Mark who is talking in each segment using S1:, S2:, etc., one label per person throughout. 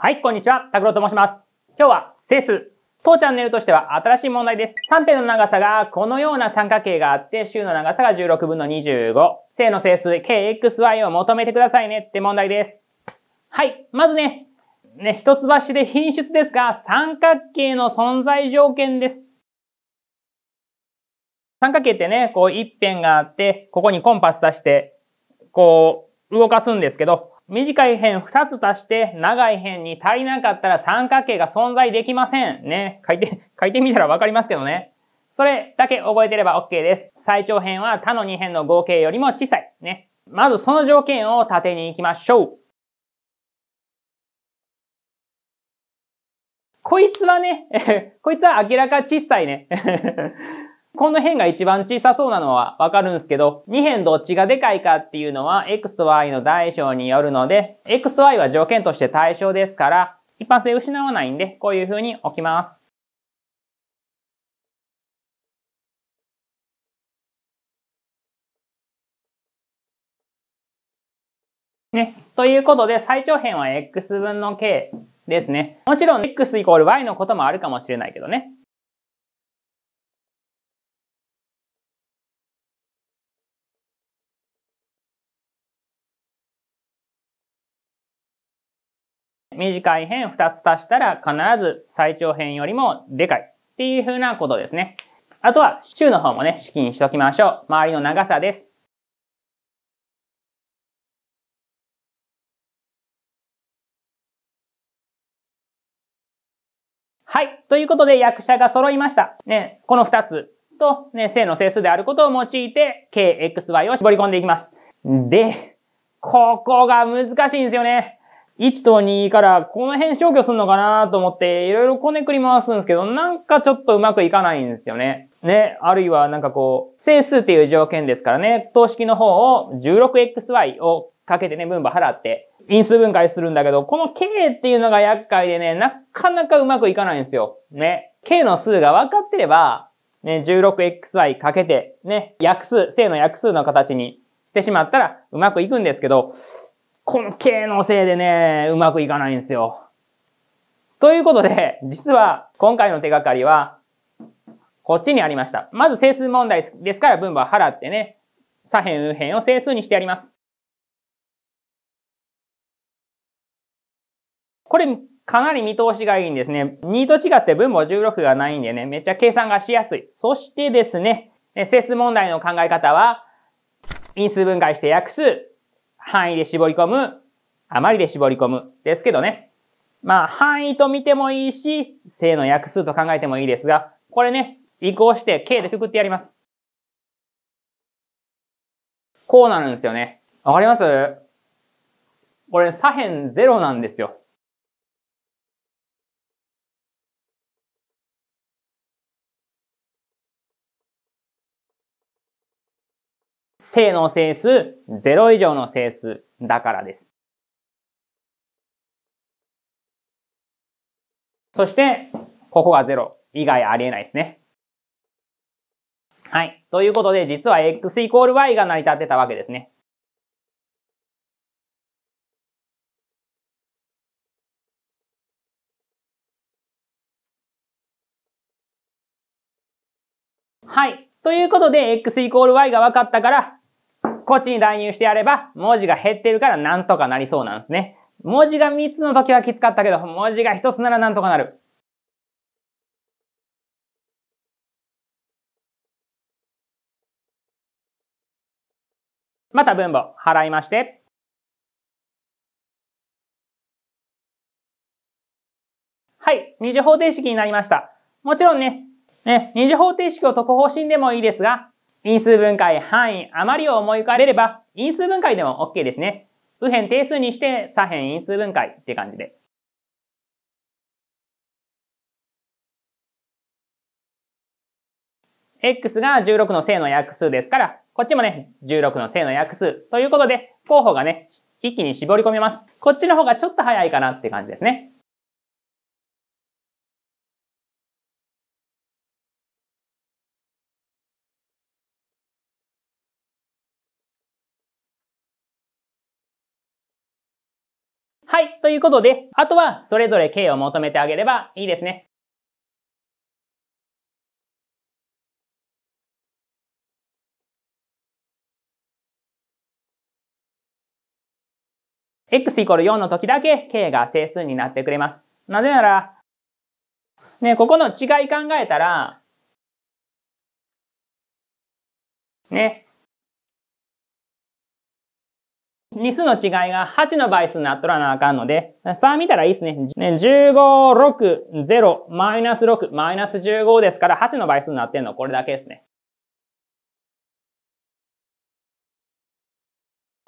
S1: はい、こんにちは。拓郎と申します。今日は整数。当チャンネルとしては新しい問題です。3辺の長さがこのような三角形があって、周の長さが16分の25。正の整数 kxy を求めてくださいねって問題です。はい、まずね、ね、一橋で品質ですが、三角形の存在条件です。三角形ってね、こう一辺があって、ここにコンパスさして、こう動かすんですけど、短い辺2つ足して長い辺に足りなかったら三角形が存在できません。ね。書いて、書いてみたらわかりますけどね。それだけ覚えてれば OK です。最長辺は他の2辺の合計よりも小さい。ね。まずその条件を縦に行きましょう。こいつはね、こいつは明らか小さいね。この辺が一番小さそうなのはわかるんですけど、2辺どっちがでかいかっていうのは x と y の大小によるので、x と y は条件として対象ですから、一般性失わないんで、こういう風に置きます。ね。ということで、最長辺は x 分の k ですね。もちろん x イコール y のこともあるかもしれないけどね。短い辺2つ足したら必ず最長辺よりもでかいっていう風なことですね。あとは、ーの方もね、式にしときましょう。周りの長さです。はい。ということで、役者が揃いました。ね、この二つと、ね、正の整数であることを用いて、kxy を絞り込んでいきます。で、ここが難しいんですよね。1と2からこの辺消去すんのかなと思っていろいろこねくり回すんですけど、なんかちょっとうまくいかないんですよね。ね、あるいはなんかこう、整数っていう条件ですからね、等式の方を 16xy をかけてね、分母払って、因数分解するんだけど、この k っていうのが厄介でね、なかなかうまくいかないんですよ。ね。k の数が分かってれば、ね、16xy かけて、ね、約数、正の約数の形にしてしまったらうまくいくんですけど、この系のせいでね、うまくいかないんですよ。ということで、実は今回の手がかりは、こっちにありました。まず整数問題ですから分母払ってね、左辺右辺を整数にしてやります。これ、かなり見通しがいいんですね。2と違って分母16がないんでね、めっちゃ計算がしやすい。そしてですね、整数問題の考え方は、因数分解して約数、範囲で絞り込む、余りで絞り込むですけどね。まあ、範囲と見てもいいし、正の約数と考えてもいいですが、これね、移行して K でくくってやります。こうなるんですよね。わかりますこれ、左辺0なんですよ。正の整数0以上の整数だからです。そして、ここが0以外ありえないですね。はい。ということで、実は x イコール y が成り立ってたわけですね。はい。ということで、x イコール y が分かったから、こっちに代入してやれば、文字が減ってるからなんとかなりそうなんですね。文字が3つの時はきつかったけど、文字が1つならなんとかなる。また分母払いまして。はい、二次方程式になりました。もちろんね、ね、二次方程式を解く方針でもいいですが、因数分解範囲余りを思い浮かべれば、因数分解でも OK ですね。右辺定数にして左辺因数分解って感じで。x が16の正の約数ですから、こっちもね、16の正の約数ということで、候補がね、一気に絞り込みます。こっちの方がちょっと早いかなって感じですね。はい。ということで、あとはそれぞれ形を求めてあげればいいですね。x イコール4の時だけ k が整数になってくれます。なぜなら、ね、ここの違い考えたら、ね、二数の違いが8の倍数になっとらなあかんので、3見たらいいですね。15、6、0、マイナス6、マイナス15ですから8の倍数になってんのこれだけですね。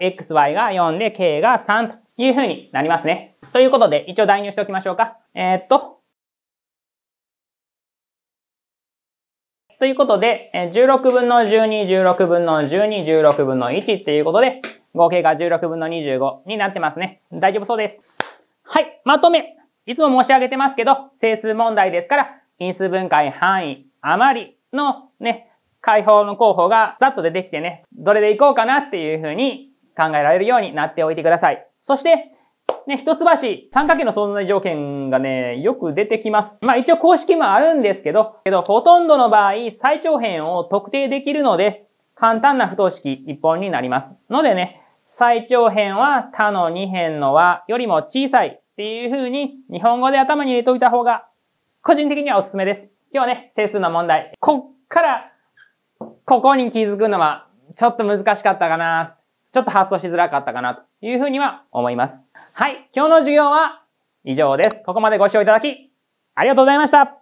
S1: xy が4で k が3という風になりますね。ということで、一応代入しておきましょうか。えー、っと。ということで、16分の12、16分の12、16分の1っていうことで、合計が16分の25になってますね。大丈夫そうです。はい、まとめ。いつも申し上げてますけど、整数問題ですから、因数分解範囲、余りのね、解放の候補がざっと出てきてね、どれでいこうかなっていうふうに考えられるようになっておいてください。そして、ね、一橋、三角形の存在条件がね、よく出てきます。まあ一応公式もあるんですけど、けどほとんどの場合、最長辺を特定できるので、簡単な不等式1本になります。のでね、最長辺は他の2辺の和よりも小さいっていう風に日本語で頭に入れておいた方が個人的にはおすすめです。今日はね、整数の問題。こっから、ここに気づくのはちょっと難しかったかな。ちょっと発想しづらかったかなという風には思います。はい。今日の授業は以上です。ここまでご視聴いただきありがとうございました。